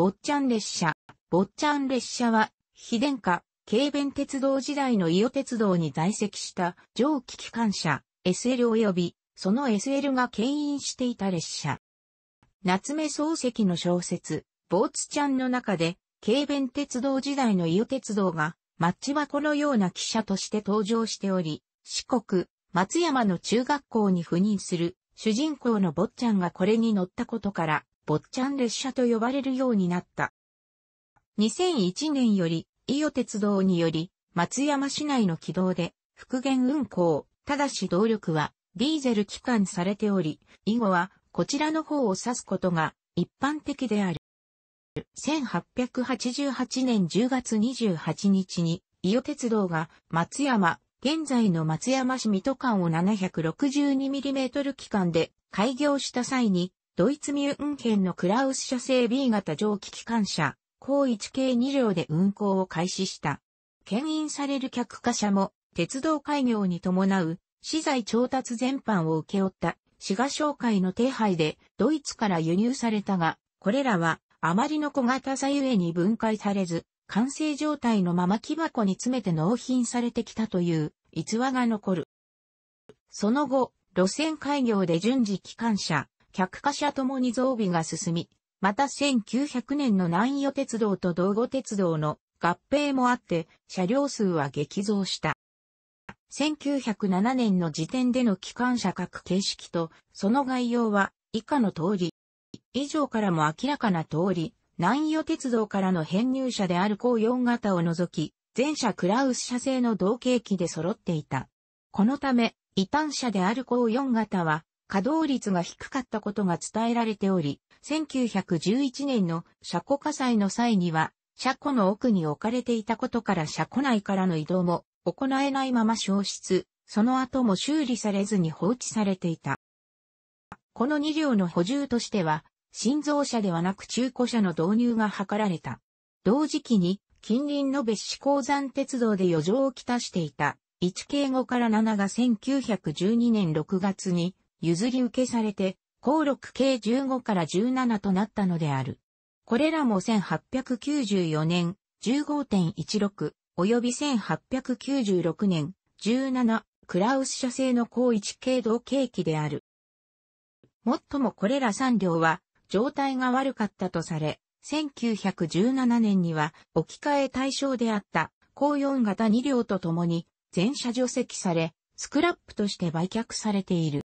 坊ちゃん列車。坊ちゃん列車は、非電化、軽便鉄道時代の伊予鉄道に在籍した蒸気機関車 SL 及びその SL が牽引していた列車。夏目漱石の小説、坊津ちゃんの中で、軽便鉄道時代の伊予鉄道がマッチ箱のような汽車として登場しており、四国、松山の中学校に赴任する主人公の坊ちゃんがこれに乗ったことから、坊ちゃん列車と呼ばれるようになった。2001年より、伊予鉄道により、松山市内の軌道で、復元運行、ただし動力は、ディーゼル機関されており、以後は、こちらの方を指すことが、一般的である。1888年10月28日に、伊予鉄道が松山、現在の松山市水戸間を 762mm 機関で開業した際に、ドイツミュンヘンのクラウス社製 B 型蒸気機関車、高1系2両で運行を開始した。牽引される客貨車も、鉄道開業に伴う、資材調達全般を受け負った、滋賀商会の手配で、ドイツから輸入されたが、これらは、あまりの小型さゆえに分解されず、完成状態のまま木箱に詰めて納品されてきたという逸話が残る。その後、路線開業で順次機関車、客貨車ともに増備が進み、また1900年の南予鉄道と道後鉄道の合併もあって、車両数は激増した。1907年の時点での機関車各形式と、その概要は以下の通り。以上からも明らかな通り、南予鉄道からの編入車である高4型を除き、全車クラウス車製の同型機で揃っていた。このため、異端車である高4型は、稼働率が低かったことが伝えられており、1911年の車庫火災の際には、車庫の奥に置かれていたことから車庫内からの移動も行えないまま消失、その後も修理されずに放置されていた。この2両の補充としては、新造車ではなく中古車の導入が図られた。同時期に、近隣の別市鉱山鉄道で余剰をきたしていた、1系5から7が1912年6月に譲り受けされて、高6計15から17となったのである。これらも1894年15.16及び1896年17クラウス社製の高一系同契機である。もっともこれら3両は状態が悪かったとされ、1917年には置き換え対象であった高4型2両と共に全車除籍され、スクラップとして売却されている。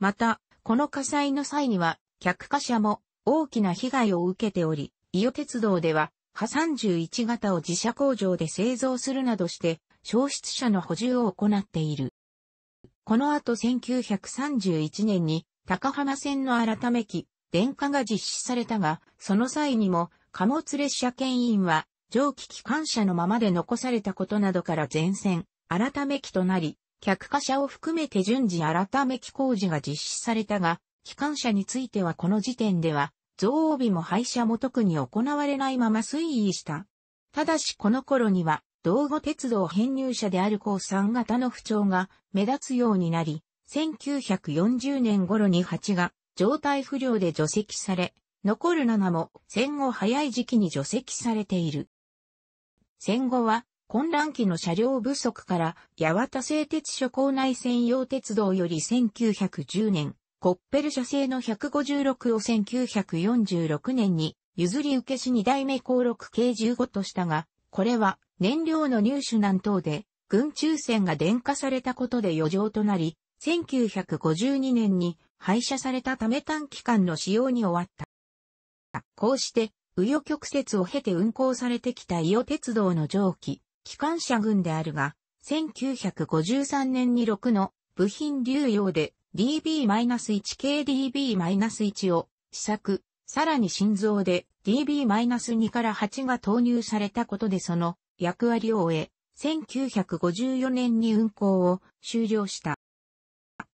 また、この火災の際には、客貨車も大きな被害を受けており、伊予鉄道では、ハ31型を自社工場で製造するなどして、消失者の補充を行っている。この後1931年に、高浜線の改め機、電化が実施されたが、その際にも、貨物列車牽引は、蒸気機関車のままで残されたことなどから全線、改め機となり、客貨車を含めて順次改め機工事が実施されたが、機関車についてはこの時点では、増帯も廃車も特に行われないまま推移した。ただしこの頃には、道後鉄道編入者である高3型の不調が目立つようになり、1940年頃に8が状態不良で除籍され、残る7も戦後早い時期に除籍されている。戦後は混乱期の車両不足から、八幡製鉄所構内専用鉄道より1910年、コッペル社製の156を1946年に、譲り受けし2代目高6計15としたが、これは燃料の入手難等で、軍中線が電化されたことで余剰となり、1952年に廃車されたため短期間の使用に終わった。こうして、右余曲折を経て運行されてきた伊予鉄道の蒸気、機関車群であるが、1953年に6の部品流用で DB-1KDB-1 を試作、さらに心臓で DB-2 から8が投入されたことでその役割を終え、1954年に運行を終了した。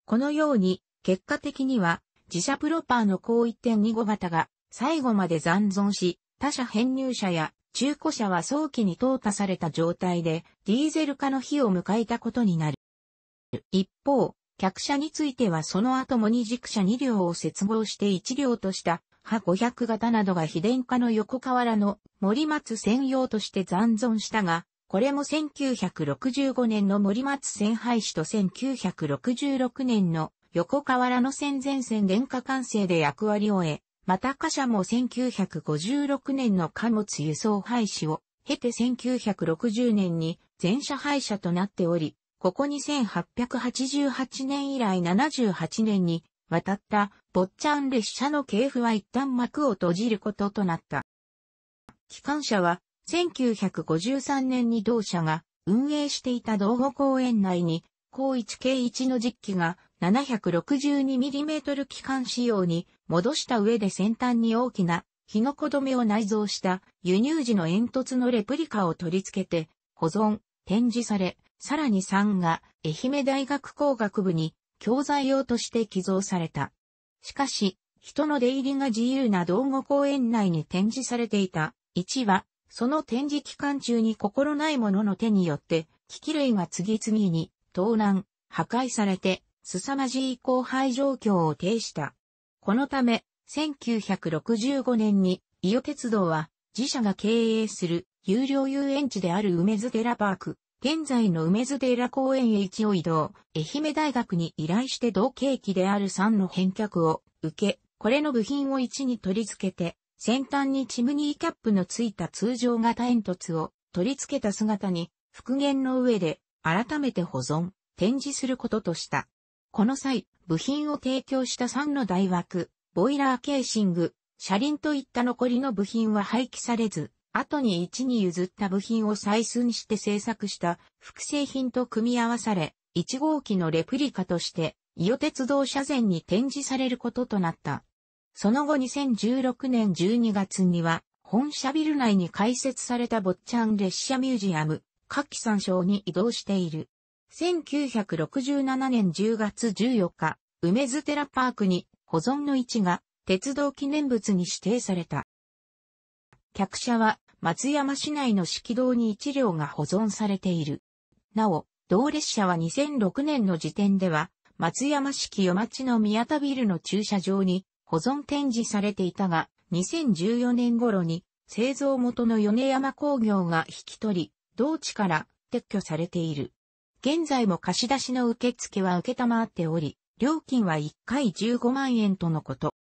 このように、結果的には自社プロパーの高1.25型が最後まで残存し、他社編入者や中古車は早期に淘汰された状態で、ディーゼル化の日を迎えたことになる。一方、客車についてはその後も二軸車2両を接合して1両とした波500型などが非電化の横河原の森松専用として残存したが、これも1965年の森松線廃止と1966年の横河原の線前線電化完成で役割を得、また貨車も1956年の貨物輸送廃止を経て1960年に全車廃車となっており、ここに1888年以来78年に渡った坊ちゃん列車の系譜は一旦幕を閉じることとなった。機関車は1953年に同社が運営していた道後公園内に高一系一の実機が 762mm 機関仕様に戻した上で先端に大きな日の子止めを内蔵した輸入時の煙突のレプリカを取り付けて保存、展示され、さらに3が愛媛大学工学部に教材用として寄贈された。しかし、人の出入りが自由な道後公園内に展示されていた1は、その展示期間中に心ない者の手によって、機器類が次々に盗難、破壊されて凄まじい荒廃状況を呈した。このため、1965年に、伊予鉄道は、自社が経営する、有料遊園地である梅津寺パーク、現在の梅津寺公園へ一応移動、愛媛大学に依頼して同景気である3の返却を受け、これの部品を1に取り付けて、先端にチムニーキャップのついた通常型煙突を取り付けた姿に、復元の上で改めて保存、展示することとした。この際、部品を提供した3の大枠、ボイラーケーシング、車輪といった残りの部品は廃棄されず、後に1に譲った部品を採寸して製作した複製品と組み合わされ、1号機のレプリカとして、伊予鉄道車前に展示されることとなった。その後2016年12月には、本社ビル内に開設された坊ちゃん列車ミュージアム、各機参照に移動している。1967年10月14日、梅津寺パークに保存の位置が鉄道記念物に指定された。客車は松山市内の式堂に1両が保存されている。なお、同列車は2006年の時点では、松山市清町の宮田ビルの駐車場に保存展示されていたが、2014年頃に製造元の米山工業が引き取り、同地から撤去されている。現在も貸し出しの受付は受けたまっており、料金は1回15万円とのこと。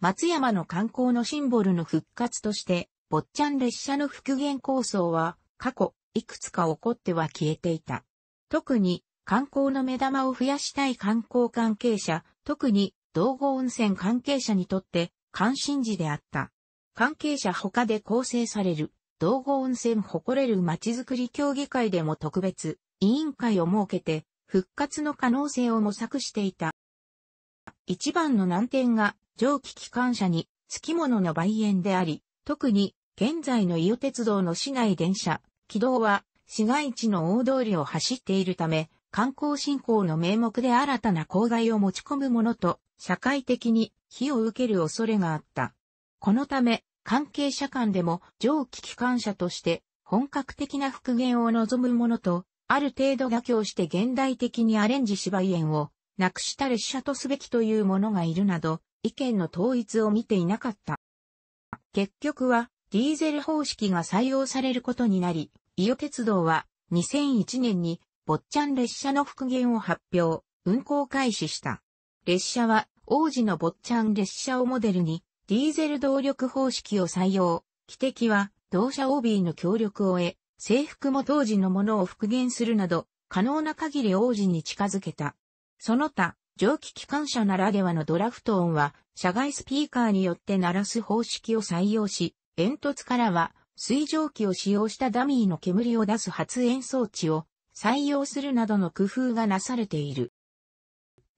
松山の観光のシンボルの復活として、坊っちゃん列車の復元構想は、過去、いくつか起こっては消えていた。特に、観光の目玉を増やしたい観光関係者、特に、道後温泉関係者にとって、関心事であった。関係者他で構成される、道後温泉誇れるまちづくり協議会でも特別、委員会を設けて、復活の可能性を模索していた。一番の難点が、蒸気機関車に、付き物の梅園であり、特に、現在の伊予鉄道の市内電車、軌道は、市街地の大通りを走っているため、観光振興の名目で新たな郊外を持ち込むものと、社会的に火を受ける恐れがあった。このため、関係者間でも蒸気機関車として本格的な復元を望むものとある程度妥協して現代的にアレンジ芝居園をなくした列車とすべきというものがいるなど、意見の統一を見ていなかった。結局は、ディーゼル方式が採用されることになり、伊予鉄道は2001年に坊ちゃん列車の復元を発表、運行開始した。列車は王子の坊ちゃん列車をモデルに、ディーゼル動力方式を採用。汽笛は同社 OB の協力を得、制服も当時のものを復元するなど、可能な限り王子に近づけた。その他、蒸気機関車ならではのドラフト音は、車外スピーカーによって鳴らす方式を採用し、煙突からは、水蒸気を使用したダミーの煙を出す発煙装置を採用するなどの工夫がなされている。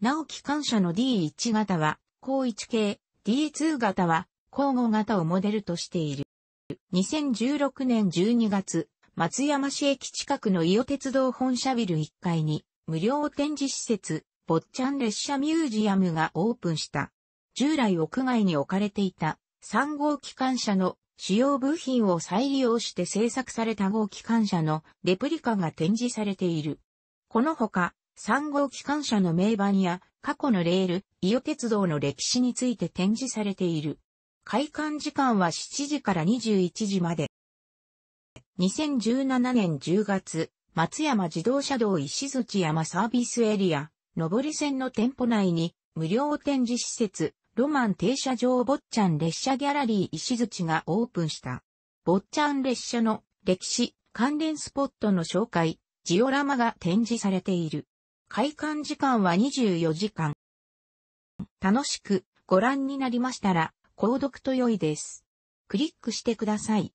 なお機関車の D1 型は、高1系、D2 型は、交互型をモデルとしている。2016年12月、松山市駅近くの伊予鉄道本社ビル1階に、無料展示施設、っちゃん列車ミュージアムがオープンした。従来屋外に置かれていた3号機関車の主要部品を再利用して製作された号機関車のレプリカが展示されている。このほか、3号機関車の名板や過去のレール、伊予鉄道の歴史について展示されている。開館時間は7時から21時まで。2017年10月、松山自動車道石槌山サービスエリア、上り線の店舗内に、無料展示施設、ロマン停車場坊ちゃん列車ギャラリー石槌がオープンした。坊ちゃん列車の歴史、関連スポットの紹介、ジオラマが展示されている。開館時間は24時間。楽しくご覧になりましたら、購読と良いです。クリックしてください。